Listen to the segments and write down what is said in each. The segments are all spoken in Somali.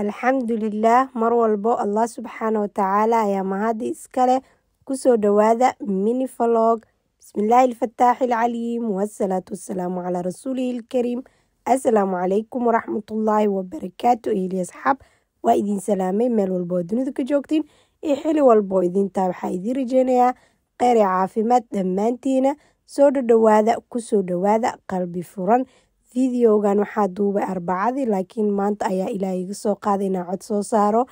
alxamdulilah mar walbo allah subxaana watacaala ayaa mahadi iskale kusoo dhawaada minifalog bismillaahi ilfataaxi ilcaliim wasalaatu wasalaamu calaa rasuulihi ilkariim assalaamu calaykum waraxmatullaahi wabarakaatu ehili asxaab waa idin salaamay meel walbo oo dunida ka joogtiin iyo xili walboo idintaa waxaa idiin rajeynayaa kheyr iyo caafimaad dhammaantiina soo dhadhawaada kusoo dhowaada qalbi furan Fiidiyowgaan waxaa duubay Arbacadii, laakiin maanta ayaa Ilaah iga soo qaaday inaa cod soo saaro.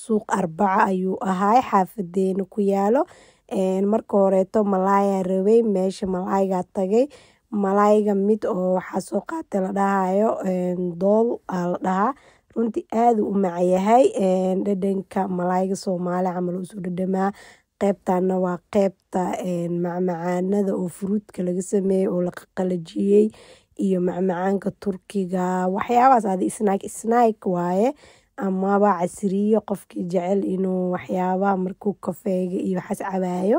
Suuq Arbaco ayuu ahaay, xaafadeena ku yaalo. Marka horeeto malaay rabay, meesha malaaygaa tagay. Malaayga mid oo waxaa soo qaatay la dhahayo dool la dhahaa. Runtii aad u macyahay Dhadhanka malaayga Soomaali camal u soo dhadhamaa. Qaybtana waa qeybta macmacaanada oo furuutka laga sameeyey oo la qalajiyey iyo macmacaanka turkiga waxyaabahas adi snik snack waaye amaba casriyo qofkii jecel inuu waxyaabaha markuu kafeega iyo waxaas cabaayo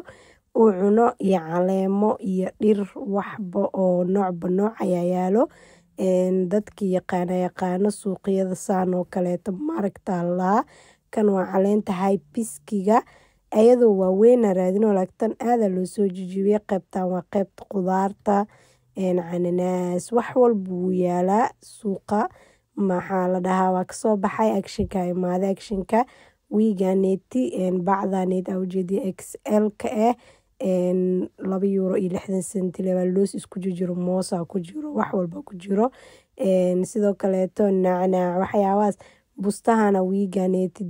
uu cuno iyo caleemo iyo dhir waxba oo noocba nooc ayaa yaalo dadkii yaqaana yaqaano suuqyada saan oo kaleeto maaragtaa lahaa kan waa caleenta haybiskiga ayadoo waaweyna raadinoo lacagtan aadaa loo soo jijiibiyey qaybtan waa qaybta qudaarta cananaas wax walba yaalaa suuqa maxaa la dhahaa waa kasoo baxay agshinka imaada agshinka wiiganeeti bacdaneed aa ujeediya x l-ka ah eh, laba yuuro iyo lixdan sentilebaa loos isku jijiro moosaa ku jiro wax walba ku jiro sidoo kaleeto nacnaac waxyaabahaas bustahana wiiganeeti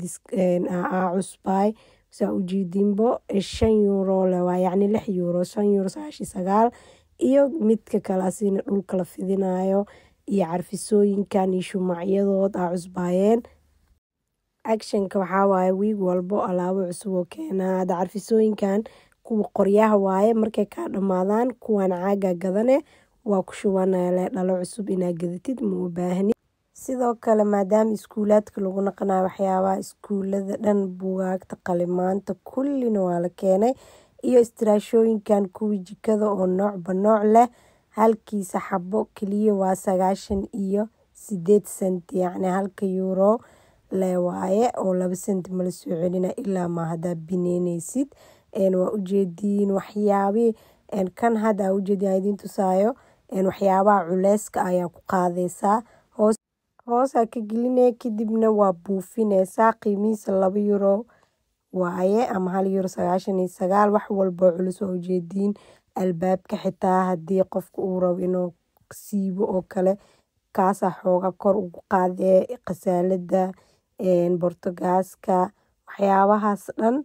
aa saa u jiidinbo yuro yuuro lewaa yacni lix yuuro shan yuuro sagaashii sagaal iyo midka kale dhulka la fidinayo iyo carfisooyinkan iyo shumacyadood a cusbaayeen actionka waxaa waaye wiig walbo alaabo cusub oo keenaa hadda carfisooyinkan kuwa qoryaha waaye markay kaa dhammaadaan kuwan caaga gadane waa ku shubanaya le dhalo cusub inaa gadatid ma u baahni Sidoo kale maadaama iskuulaadka lagu naqanayo waxyaabaha iskuulada dhan bugaagta qalimaanta kullina waa la keenay iyo istiiraashooyinkan kuwii jikada oo noocba nooc leh halkiisa xabo kaliya waa sagashan iyo sideed senti yacni halka yuuro leh waaye oo laba senti mala soo celina ilaa ma haddaa bineyneysid waa ujeediin waxyaabihii kan hadda ujeedin aa tusaayo waxyaabaha culeyska ayaa ku qaadeysaa hoos ka gelinee kadibna waa buufineysaa qiimihiisa laba euro waaye ama hal euro sagaashan iyo sagaal wax walbo culus waa ujeediin albaabka xitaa haddii qofka uu rabo inuu siibo oo kale kaasaa xoogaa kor ugu qaadee khasaalada bortogaaska waxyaabahaas dhan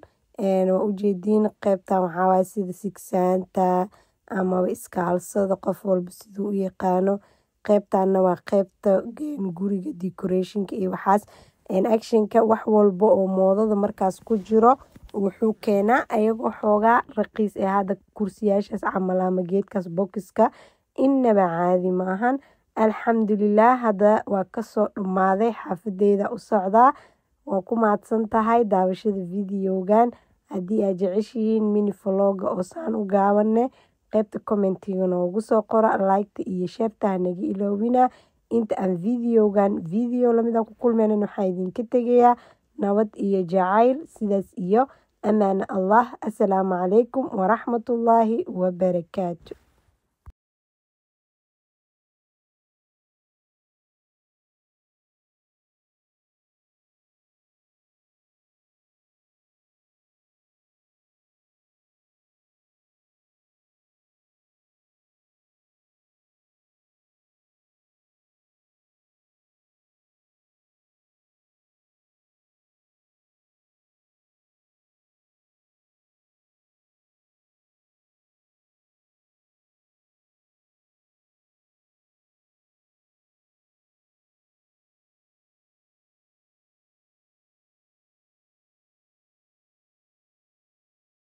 waa ujeediin qeybtan waxaa sida sigsaanta amaba iskaalsada qof walba siduu u yaqaano qeybtana waa qeybta guriga decorationka iyo waxaas actionka wax walba oo moodada markaas ku jiro wuxuu keenaa ayagoo xoogaa raqiis ee ah, hadda kursiyaashaas camal ama geedkaas bokiska inaba caadi maahan alxamdulilah hadda waa kasoo dhammaaday xaafadeyda u socdaa waa ku maadsan tahay daawashada videogan haddii aad jeceshihiin mini fologa oo saan u gaabane qaybta commentiga noogu soo qora laygta iyo sheerta naga iloobina inta aan videogan video lamidaan ku kulmeynan waxaa idinka tegayaa nabad iyo jacayl sidaas iyo amaana allah asalaamu calaykum waraxmatullaahi wabarakaatu